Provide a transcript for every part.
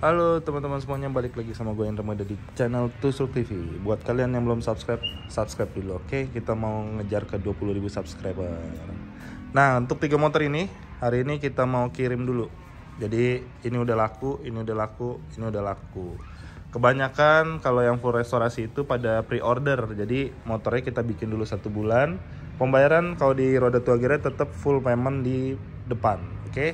Halo teman-teman semuanya, balik lagi sama gue yang remaja di channel Tusuk TV Buat kalian yang belum subscribe, subscribe dulu oke okay? Kita mau ngejar ke 20.000 subscriber Nah untuk tiga motor ini, hari ini kita mau kirim dulu Jadi ini udah laku, ini udah laku, ini udah laku Kebanyakan kalau yang full restorasi itu pada pre-order Jadi motornya kita bikin dulu satu bulan Pembayaran kalau di roda tua gira tetap full payment di depan Oke okay?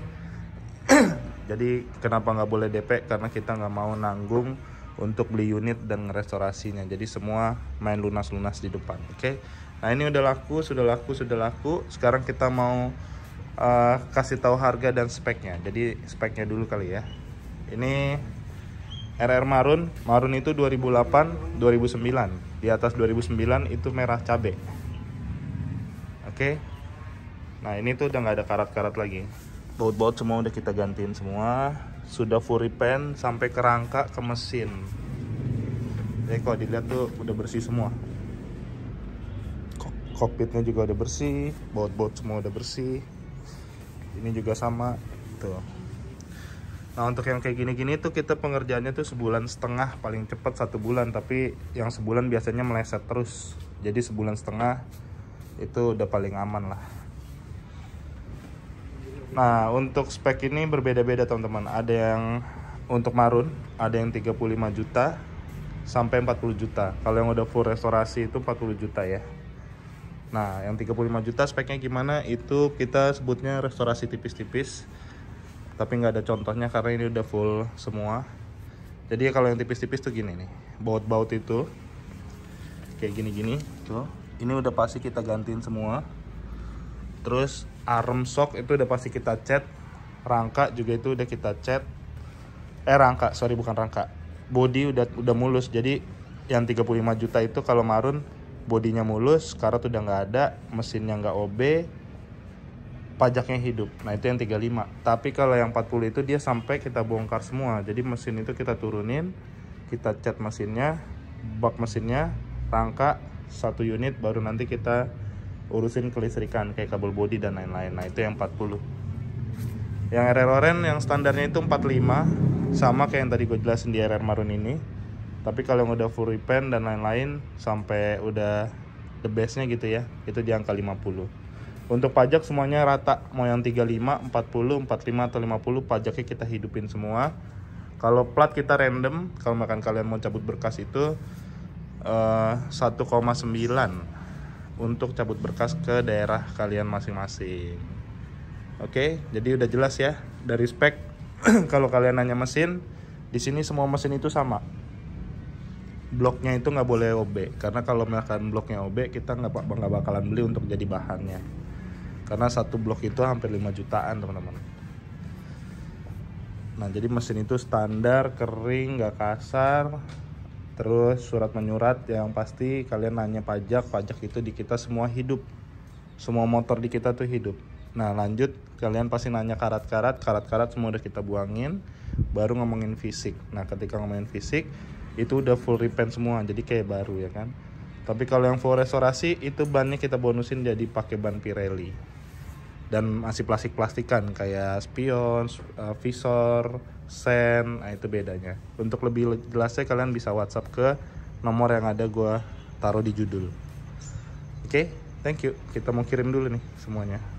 jadi kenapa nggak boleh DP karena kita nggak mau nanggung untuk beli unit dan restorasinya jadi semua main lunas-lunas di depan oke okay? nah ini udah laku sudah laku sudah laku sekarang kita mau uh, kasih tahu harga dan speknya jadi speknya dulu kali ya ini RR Marun Marun itu 2008 2009 di atas 2009 itu merah cabe oke okay? nah ini tuh udah nggak ada karat-karat lagi baut-baut semua udah kita gantiin semua sudah full repaint sampai kerangka ke mesin jadi kalau dilihat tuh udah bersih semua kokpitnya juga udah bersih baut-baut semua udah bersih ini juga sama tuh gitu. nah untuk yang kayak gini-gini tuh kita pengerjaannya tuh sebulan setengah paling cepat satu bulan tapi yang sebulan biasanya meleset terus jadi sebulan setengah itu udah paling aman lah Nah, untuk spek ini berbeda-beda teman-teman. Ada yang untuk marun, ada yang 35 juta sampai 40 juta. Kalau yang udah full restorasi itu 40 juta ya. Nah, yang 35 juta speknya gimana? Itu kita sebutnya restorasi tipis-tipis. Tapi nggak ada contohnya karena ini udah full semua. Jadi kalau yang tipis-tipis tuh gini nih. Baut-baut itu kayak gini-gini tuh. Ini udah pasti kita gantiin semua. Terus arm shock itu udah pasti kita cat rangka juga itu udah kita cat eh rangka sorry bukan rangka body udah udah mulus jadi yang 35 juta itu kalau marun bodinya mulus karat udah nggak ada mesinnya nggak OB pajaknya hidup nah itu yang 35 tapi kalau yang 40 itu dia sampai kita bongkar semua jadi mesin itu kita turunin kita cat mesinnya bak mesinnya rangka satu unit baru nanti kita urusin kelistrikan kayak kabel body dan lain-lain nah itu yang 40 yang RR Oren yang standarnya itu 45 sama kayak yang tadi gue jelasin di RR Marun ini tapi kalau yang udah full repaint dan lain-lain sampai udah the bestnya gitu ya itu di angka 50 untuk pajak semuanya rata mau yang 35, 40, 45 atau 50 pajaknya kita hidupin semua kalau plat kita random kalau makan kalian mau cabut berkas itu uh, eh, 1,9 untuk cabut berkas ke daerah kalian masing-masing. Oke, jadi udah jelas ya dari spek kalau kalian nanya mesin, di sini semua mesin itu sama. Bloknya itu nggak boleh OB karena kalau misalkan bloknya OB kita nggak nggak bakalan beli untuk jadi bahannya. Karena satu blok itu hampir 5 jutaan teman-teman. Nah jadi mesin itu standar kering nggak kasar terus surat menyurat yang pasti kalian nanya pajak pajak itu di kita semua hidup semua motor di kita tuh hidup nah lanjut kalian pasti nanya karat-karat karat-karat semua udah kita buangin baru ngomongin fisik nah ketika ngomongin fisik itu udah full repaint semua jadi kayak baru ya kan tapi kalau yang full restorasi itu bannya kita bonusin jadi pakai ban Pirelli dan masih plastik-plastikan kayak spion, eh, visor, sen, nah itu bedanya. Untuk lebih jelasnya kalian bisa WhatsApp ke nomor yang ada gue taruh di judul. Oke, okay, thank you. Kita mau kirim dulu nih semuanya.